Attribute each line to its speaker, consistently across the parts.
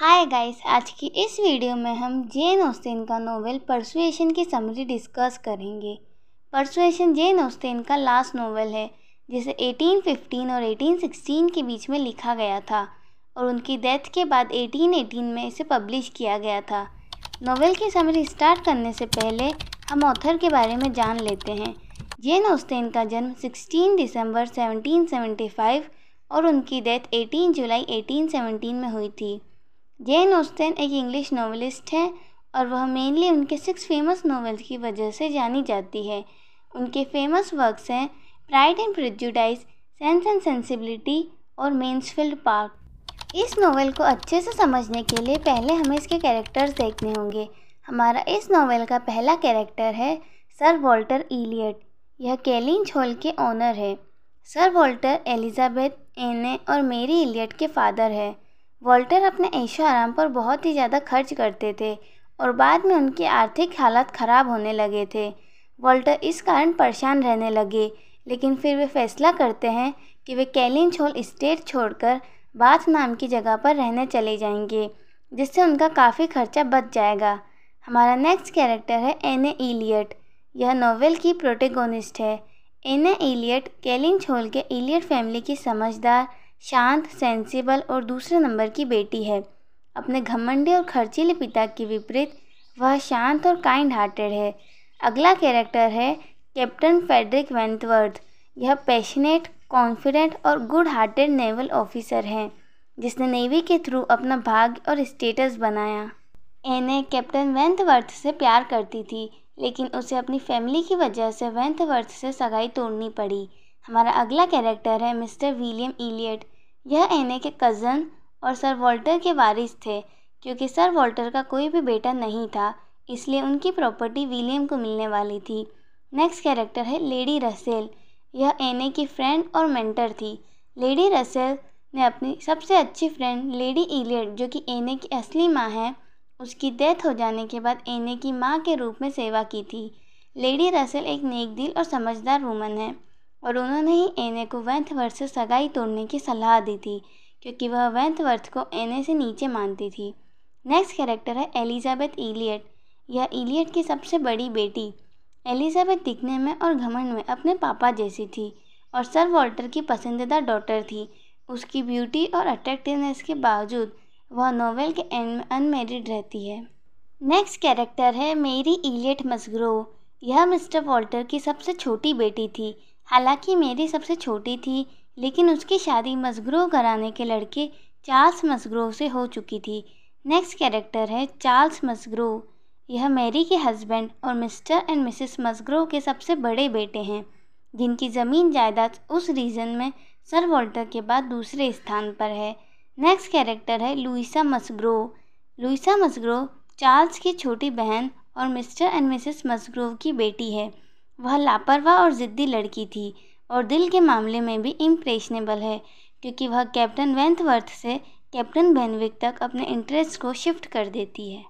Speaker 1: hi guys आज की इस वीडियो में हम जेन ओस्टेन का नोवेल परसुएशन की समरी डिस्कस करेंगे परसुएशन जेन ओस्टेन का लास्ट नोवेल है जिसे 1815 और 1816 के बीच में लिखा गया था और उनकी डेथ के बाद 1818 में इसे पब्लिश किया गया था नोवेल की समरी स्टार्ट करने से पहले हम ऑथर के बारे में जान लेते हैं जेन ओस्टेन का जन्म सिक्सटीन दिसंबर सेवनटीन और उनकी डेथ एटीन जुलाई एटीन में हुई थी जेन ऑस्टेन एक इंग्लिश नॉवलिस्ट है और वह मेनली उनके सिक्स फेमस नॉवेल्स की वजह से जानी जाती है उनके फेमस वर्क्स हैं Pride and Prejudice Sense and Sensibility और मेन्सफील्ड पार्क इस नोवेल को अच्छे से समझने के लिए पहले हमें इसके कैरेक्टर्स देखने होंगे हमारा इस नोवेल का पहला कैरेक्टर है सर वॉल्टर एलियट यह कैलिंच हॉल के ऑनर है सर वॉल्टर एलिजाबेथ एने और मेरी इलियट के फादर है वॉल्टर अपने ऐशो आराम पर बहुत ही ज़्यादा खर्च करते थे और बाद में उनकी आर्थिक हालत ख़राब होने लगे थे वॉल्टर इस कारण परेशान रहने लगे लेकिन फिर वे फैसला करते हैं कि वे कैलिन छोल स्टेट छोड़कर बाथ नाम की जगह पर रहने चले जाएंगे जिससे उनका काफ़ी खर्चा बच जाएगा हमारा नेक्स्ट कैरेक्टर है एने एलियट यह नोवेल की प्रोटेगोनिस्ट है एने एलियट कैलिन छोल के एलियट फैमिली की समझदार शांत सेंसिबल और दूसरे नंबर की बेटी है अपने घमंडी और खर्चीले पिता के विपरीत वह शांत और काइंड हार्टेड है अगला कैरेक्टर है कैप्टन फेडरिक वेंटवर्थ यह पैशनेट कॉन्फिडेंट और गुड हार्टेड नेवल ऑफिसर हैं जिसने नेवी के थ्रू अपना भाग्य और स्टेटस बनाया एने कैप्टन वेंथवर्थ से प्यार करती थी लेकिन उसे अपनी फैमिली की वजह से वेंथवर्थ से सगाई तोड़नी पड़ी हमारा अगला कैरेक्टर है मिस्टर विलियम इलियट यह एने के कज़न और सर वॉल्टर के वारिस थे क्योंकि सर वॉल्टर का कोई भी बेटा नहीं था इसलिए उनकी प्रॉपर्टी विलियम को मिलने वाली थी नेक्स्ट कैरेक्टर है लेडी रसेल यह एने की फ्रेंड और मेंटर थी लेडी रसेल ने अपनी सबसे अच्छी फ्रेंड लेडी इलियट जो कि एने की असली माँ है उसकी डेथ हो जाने के बाद एने की माँ के रूप में सेवा की थी लेडी रसेल एक नेक दिल और समझदार वूमन है और उन्होंने ही एने को वेंथवर्थ से सगाई तोड़ने की सलाह दी थी क्योंकि वह वेंथवर्थ को एने से नीचे मानती थी नेक्स्ट कैरेक्टर है एलिजाबेथ इलियट यह इलियट की सबसे बड़ी बेटी एलिजाबेथ दिखने में और घमंड में अपने पापा जैसी थी और सर वॉल्टर की पसंदीदा डॉटर थी उसकी ब्यूटी और अट्रैक्टिवनेस के बावजूद वह नोवेल के एंड में अनमेरिड रहती है नेक्स्ट कैरेक्टर है मेरी इलियट मसग्रो यह मिस्टर वॉल्टर की सबसे छोटी बेटी थी हालांकि मेरी सबसे छोटी थी लेकिन उसकी शादी मजग्रो कराने के लड़के चार्ल्स मसग्रोव से हो चुकी थी नेक्स्ट कैरेक्टर है चार्ल्स मजग्रो यह मैरी के हस्बैंड और मिस्टर एंड मिसेस मजग्रो के सबसे बड़े बेटे हैं जिनकी ज़मीन जायदाद उस रीजन में सर वॉल्टर के बाद दूसरे स्थान पर है नेक्स्ट कैरेक्टर है Louisa Musgrove Louisa Musgrove Charles की छोटी बहन और मिस्टर एंड मिसेस मसग्रोव की बेटी है वह लापरवाह और ज़िद्दी लड़की थी और दिल के मामले में भी इम्प्रेशनेबल है क्योंकि वह कैप्टन वेंथवर्थ से कैप्टन बेनविक तक अपने इंटरेस्ट को शिफ्ट कर देती है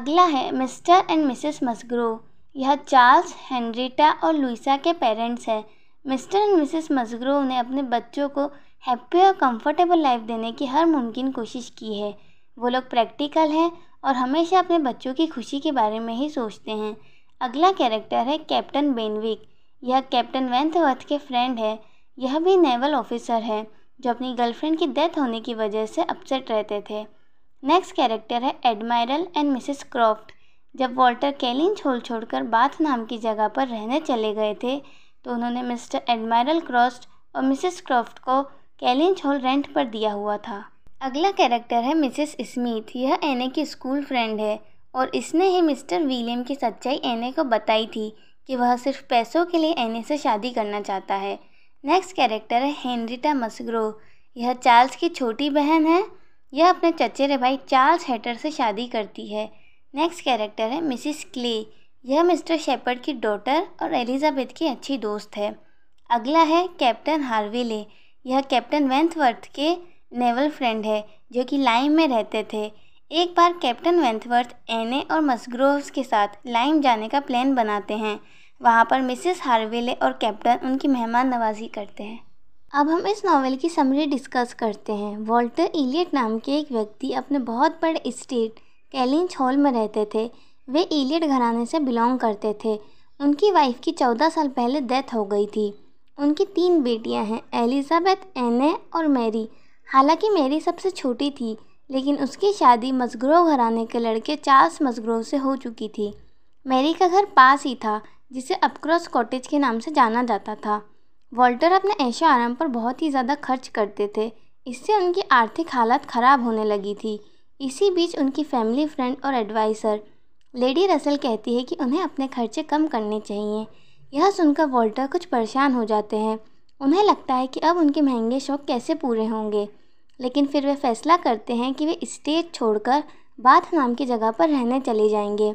Speaker 1: अगला है मिस्टर एंड मिसेस मसग्रो यह चार्ल्स हेनरीटा और लुइसा के पेरेंट्स हैं मिस्टर एंड मिसेस मसग्रोव ने अपने बच्चों को हैप्पी और कंफर्टेबल लाइफ देने की हर मुमकिन कोशिश की है वो लोग प्रैक्टिकल हैं और हमेशा अपने बच्चों की खुशी के बारे में ही सोचते हैं अगला कैरेक्टर है कैप्टन बेनविक यह कैप्टन वेंथवर्थ के फ्रेंड है यह भी नेवल ऑफिसर है जो अपनी गर्लफ्रेंड की डेथ होने की वजह से अपसेट रहते थे नेक्स्ट कैरेक्टर है एडमायरल एंड मिसेस क्रॉफ्ट जब वॉल्टर कैलिन छोड़ छोड़कर बाथ नाम की जगह पर रहने चले गए थे तो उन्होंने मिस्टर एडमायरल क्रॉस्ट और मिसेस क्रॉफ्ट को कैलिन छोल रेंट पर दिया हुआ था अगला कैरेक्टर है मिसेस स्मिथ यह एने की स्कूल फ्रेंड है और इसने ही मिस्टर विलियम की सच्चाई एने को बताई थी कि वह सिर्फ पैसों के लिए एने से शादी करना चाहता है नेक्स्ट कैरेक्टर है हेनरिटा मसग्रो यह चार्ल्स की छोटी बहन है यह अपने चचेरे भाई चार्ल्स हेटर से शादी करती है नेक्स्ट कैरेक्टर है मिसिस क्ले यह मिस्टर शेपर्ड की डॉटर और एलिजाबेथ की अच्छी दोस्त है अगला है कैप्टन हार्विले यह कैप्टन वेंथवर्थ के नेवल फ्रेंड है जो कि लाइम में रहते थे एक बार कैप्टन वेंथवर्थ एने और मसग्रोव्स के साथ लाइम जाने का प्लान बनाते हैं वहाँ पर मिसेस हार्विले और कैप्टन उनकी मेहमान नवाजी करते हैं अब हम इस नावल की समरी डिस्कस करते हैं वॉल्टर एलियट नाम के एक व्यक्ति अपने बहुत बड़े इस्टेट कैलिंच हॉल में रहते थे वे एलियट घराने से बिलोंग करते थे उनकी वाइफ की चौदह साल पहले डेथ हो गई थी उनकी तीन बेटियां हैं एलिजाबेथ एने और मैरी हालांकि मैरी सबसे छोटी थी लेकिन उसकी शादी मसग्रोव घराने के लड़के चार्ल्स मसग्रोव से हो चुकी थी मैरी का घर पास ही था जिसे अपक्रॉस कॉटेज के नाम से जाना जाता था वॉल्टर अपने ऐशो आराम पर बहुत ही ज़्यादा खर्च करते थे इससे उनकी आर्थिक हालत ख़राब होने लगी थी इसी बीच उनकी फैमिली फ्रेंड और एडवाइज़र लेडी रसल कहती है कि उन्हें अपने खर्चे कम करने चाहिए यह सुनकर वॉल्टर कुछ परेशान हो जाते हैं उन्हें लगता है कि अब उनके महंगे शौक कैसे पूरे होंगे लेकिन फिर वे फैसला करते हैं कि वे स्टेज छोड़कर बाथ नाम की जगह पर रहने चले जाएंगे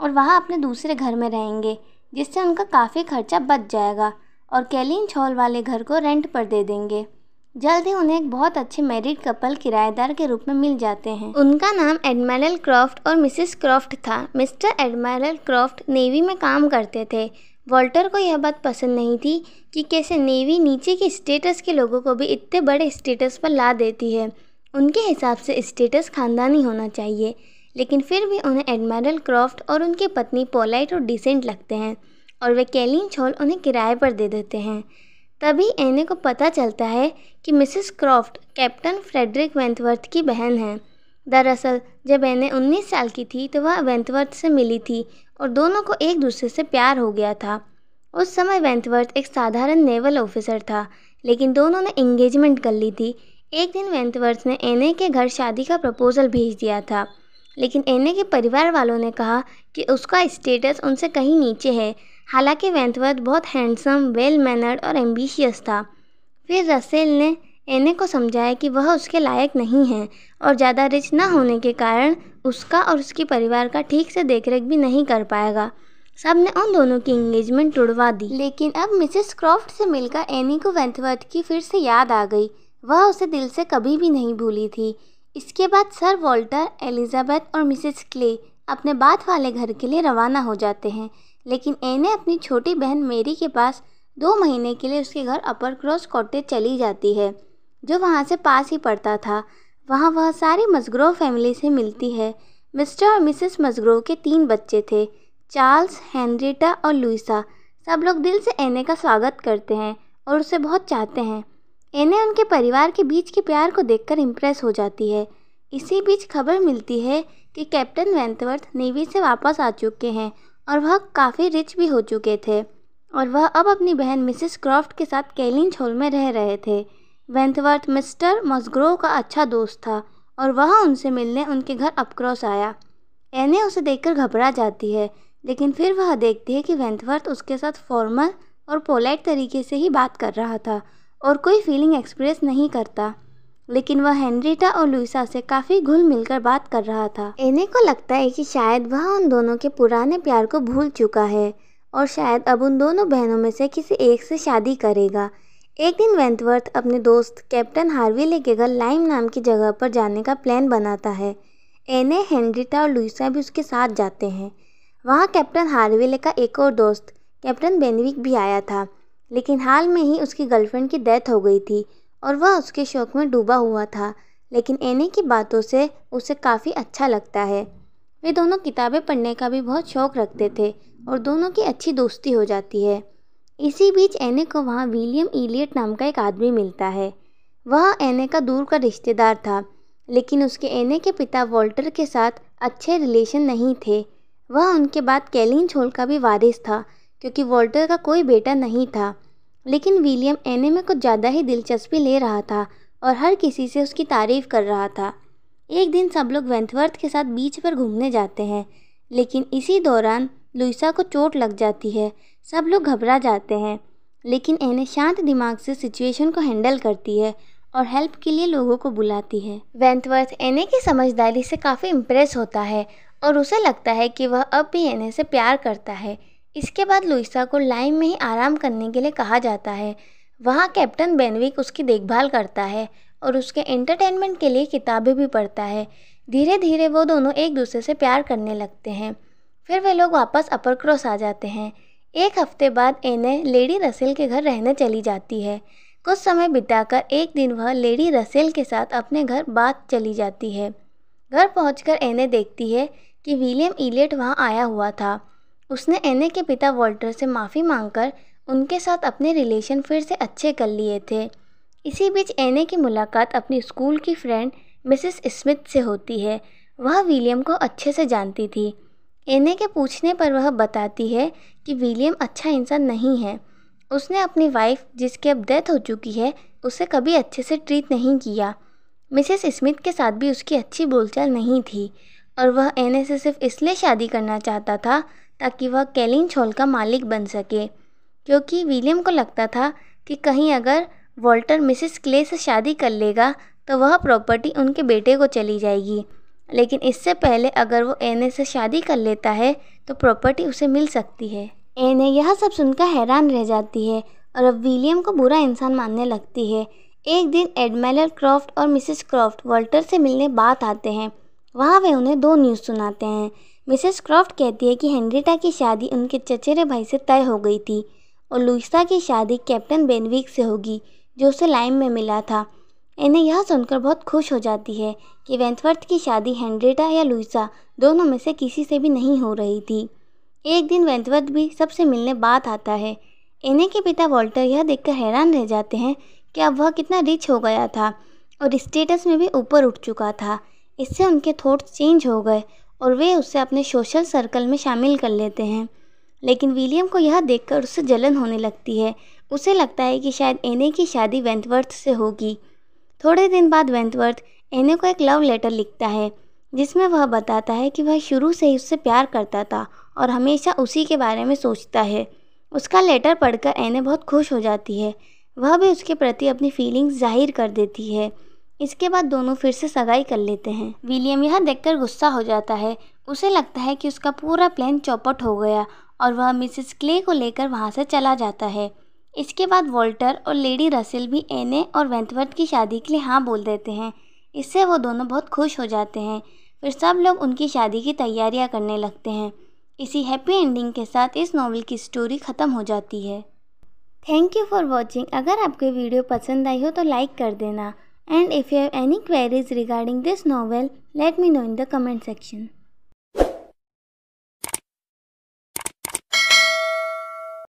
Speaker 1: और वहाँ अपने दूसरे घर में रहेंगे जिससे उनका काफ़ी खर्चा बच जाएगा और कैलिन छॉल वाले घर को रेंट पर दे देंगे जल्द ही उन्हें एक बहुत अच्छे मैरिड कपल किराएदार के रूप में मिल जाते हैं उनका नाम एडमायरल क्रॉफ्ट और मिसिस क्रॉफ्ट था मिस्टर एडमायरल क्रॉफ्ट नेवी में काम करते थे वॉल्टर को यह बात पसंद नहीं थी कि कैसे नेवी नीचे के स्टेटस के लोगों को भी इतने बड़े स्टेटस पर ला देती है उनके हिसाब से स्टेटस ख़ानदानी होना चाहिए लेकिन फिर भी उन्हें एडमिरल क्रॉफ्ट और उनकी पत्नी पोलाइट और डिसेंट लगते हैं और वे कैलिन छोल उन्हें किराए पर दे देते हैं तभी एने को पता चलता है कि Mrs Croft captain Frederick Wentworth की बहन हैं दरअसल जब मैंने उन्नीस साल की थी तो वह वेंतवर्थ से मिली थी और दोनों को एक दूसरे से प्यार हो गया था उस समय वेंतवर्थ एक साधारण नेवल ऑफिसर था लेकिन दोनों ने इंगेजमेंट कर ली थी एक दिन वेंतवर्थ ने एने के घर शादी का प्रपोज़ल भेज दिया था लेकिन एने के परिवार वालों ने कहा कि उसका स्टेटस उनसे कहीं नीचे है हालांकि वेंतवर्थ बहुत हैंडसम वेल मैनर्ड और एम्बिशियस था फिर रसेल ने एने को समझाया कि वह उसके लायक नहीं है और ज़्यादा रिच न होने के कारण उसका और उसके परिवार का ठीक से देखरेख भी नहीं कर पाएगा सब ने उन दोनों की इंगेजमेंट टुड़वा दी लेकिन अब मिसेस क्रॉफ्ट से मिलकर एनी को वेंथवर्थ की फिर से याद आ गई वह उसे दिल से कभी भी नहीं भूली थी इसके बाद सर वॉल्टर एलिजाबेथ और मिसेस क्ले अपने बात वाले घर के लिए रवाना हो जाते हैं लेकिन एने अपनी छोटी बहन मेरी के पास दो महीने के लिए उसके घर अपर क्रॉस कॉटेज चली जाती है जो वहाँ से पास ही पड़ता था वहाँ वह सारी मजग्रोव फैमिली से मिलती है मिस्टर और मिसेस मजग्रोव के तीन बच्चे थे चार्ल्स हैंनरीटा और लुइसा सब लोग दिल से एने का स्वागत करते हैं और उसे बहुत चाहते हैं एने उनके परिवार के बीच के प्यार को देखकर इम्प्रेस हो जाती है इसी बीच खबर मिलती है कि कैप्टन वेंथवर्थ नेवी से वापस आ चुके हैं और वह काफ़ी रिच भी हो चुके थे और वह अब अपनी बहन मिसेस क्रॉफ्ट के साथ कैलिंच हॉल में रह रहे थे वेंथवर्थ मिस्टर मसग्रो का अच्छा दोस्त था और वह उनसे मिलने उनके घर अपक्रॉस आया एने उसे देखकर घबरा जाती है लेकिन फिर वह देखती है कि वेंथवर्थ उसके साथ फॉर्मल और पोलाइट तरीके से ही बात कर रहा था और कोई फीलिंग एक्सप्रेस नहीं करता लेकिन वह हेनरीटा और लुइसा से काफ़ी घुल मिलकर बात कर रहा था एने को लगता है कि शायद वह उन दोनों के पुराने प्यार को भूल चुका है और शायद अब उन दोनों बहनों में से किसी एक से शादी करेगा एक दिन वेंटवर्थ अपने दोस्त कैप्टन हार्विले के घर लाइम नाम की जगह पर जाने का प्लान बनाता है एने हेनरीटा और लुइसा भी उसके साथ जाते हैं वहाँ कैप्टन हार्विले का एक और दोस्त कैप्टन बेनविक भी आया था लेकिन हाल में ही उसकी गर्लफ्रेंड की डेथ हो गई थी और वह उसके शौक में डूबा हुआ था लेकिन एने की बातों से उसे काफ़ी अच्छा लगता है वे दोनों किताबें पढ़ने का भी बहुत शौक रखते थे और दोनों की अच्छी दोस्ती हो जाती है इसी बीच एने को वहाँ विलियम इलियट नाम का एक आदमी मिलता है वह एने का दूर का रिश्तेदार था लेकिन उसके एने के पिता वॉल्टर के साथ अच्छे रिलेशन नहीं थे वह उनके बाद कैलिन छोल का भी वारिस था क्योंकि वॉल्टर का कोई बेटा नहीं था लेकिन विलियम एने में कुछ ज़्यादा ही दिलचस्पी ले रहा था और हर किसी से उसकी तारीफ़ कर रहा था एक दिन सब लोग वेंथवर्थ के साथ बीच पर घूमने जाते हैं लेकिन इसी दौरान लुइसा को चोट लग जाती है सब लोग घबरा जाते हैं लेकिन एने शांत दिमाग से सिचुएशन को हैंडल करती है और हेल्प के लिए लोगों को बुलाती है वेंथवर्थ एने की समझदारी से काफ़ी इम्प्रेस होता है और उसे लगता है कि वह अब भी एने से प्यार करता है इसके बाद लुइसा को लाइन में ही आराम करने के लिए कहा जाता है वहाँ कैप्टन बेनविक उसकी देखभाल करता है और उसके एंटरटेनमेंट के लिए किताबें भी पढ़ता है धीरे धीरे वो दोनों एक दूसरे से प्यार करने लगते हैं फिर वे लोग वापस अपर क्रॉस आ जाते हैं एक हफ्ते बाद एने लेडी रसेल के घर रहने चली जाती है कुछ समय बिताकर एक दिन वह लेडी रसेल के साथ अपने घर बात चली जाती है घर पहुंचकर एने देखती है कि विलियम इलेट वहां आया हुआ था उसने एने के पिता वॉल्टर से माफ़ी मांगकर उनके साथ अपने रिलेशन फिर से अच्छे कर लिए थे इसी बीच एने की मुलाकात अपनी स्कूल की फ्रेंड मिसेस स्मिथ से होती है वह विलियम को अच्छे से जानती थी एने के पूछने पर वह बताती है कि विलियम अच्छा इंसान नहीं है उसने अपनी वाइफ जिसकी अब डेथ हो चुकी है उसे कभी अच्छे से ट्रीट नहीं किया मिसेस स्मिथ के साथ भी उसकी अच्छी बोलचाल नहीं थी और वह एने से सिर्फ इसलिए शादी करना चाहता था ताकि वह कैलिन छोल का मालिक बन सके क्योंकि विलियम को लगता था कि कहीं अगर वॉल्टर मिसेस क्ले से शादी कर लेगा तो वह प्रॉपर्टी उनके बेटे को चली जाएगी लेकिन इससे पहले अगर वो एने से शादी कर लेता है तो प्रॉपर्टी उसे मिल सकती है एने यह सब सुनकर हैरान रह जाती है और अब विलियम को बुरा इंसान मानने लगती है एक दिन एडमेलर क्रॉफ्ट और मिसेस क्रॉफ्ट वॉल्टर से मिलने बात आते हैं वहाँ वे उन्हें दो न्यूज़ सुनाते हैं मिसेस क्रॉफ्ट कहती है कि हेनरीटा की शादी उनके चचेरे भाई से तय हो गई थी और लुइसा की शादी कैप्टन बेनविक से होगी जो उसे लाइम में मिला था इन्हें यह सुनकर बहुत खुश हो जाती है कि वेंथवर्थ की शादी हैंड्रेटा या लुइसा दोनों में से किसी से भी नहीं हो रही थी एक दिन वेंथवर्थ भी सबसे मिलने बात आता है एने के पिता वॉल्टर यह देखकर हैरान रह जाते हैं कि अब वह कितना रिच हो गया था और स्टेटस में भी ऊपर उठ चुका था इससे उनके थॉट्स चेंज हो गए और वे उसे अपने सोशल सर्कल में शामिल कर लेते हैं लेकिन विलियम को यह देखकर उससे जलन होने लगती है उसे लगता है कि शायद एने की शादी वेंथवर्थ से होगी थोड़े दिन बाद वेंथवर्थ एने को एक लव लेटर लिखता है जिसमें वह बताता है कि वह शुरू से ही उससे प्यार करता था और हमेशा उसी के बारे में सोचता है उसका लेटर पढ़कर एने बहुत खुश हो जाती है वह भी उसके प्रति अपनी फीलिंग्स जाहिर कर देती है इसके बाद दोनों फिर से सगाई कर लेते हैं विलियम यह देखकर गुस्सा हो जाता है उसे लगता है कि उसका पूरा प्लान चौपट हो गया और वह मिसिस क्ले को लेकर वहाँ से चला जाता है इसके बाद वॉल्टर और लेडी रसेल भी एने और वेंथवर्थ की शादी के लिए हाँ बोल देते हैं इससे वो दोनों बहुत खुश हो जाते हैं फिर सब लोग उनकी शादी की तैयारियां करने लगते हैं इसी हैप्पी एंडिंग के साथ इस नावल की स्टोरी ख़त्म हो जाती है थैंक यू फॉर वॉचिंग अगर आपको वीडियो पसंद आई हो तो लाइक कर देना and if you have any queries regarding this novel let me know in the comment section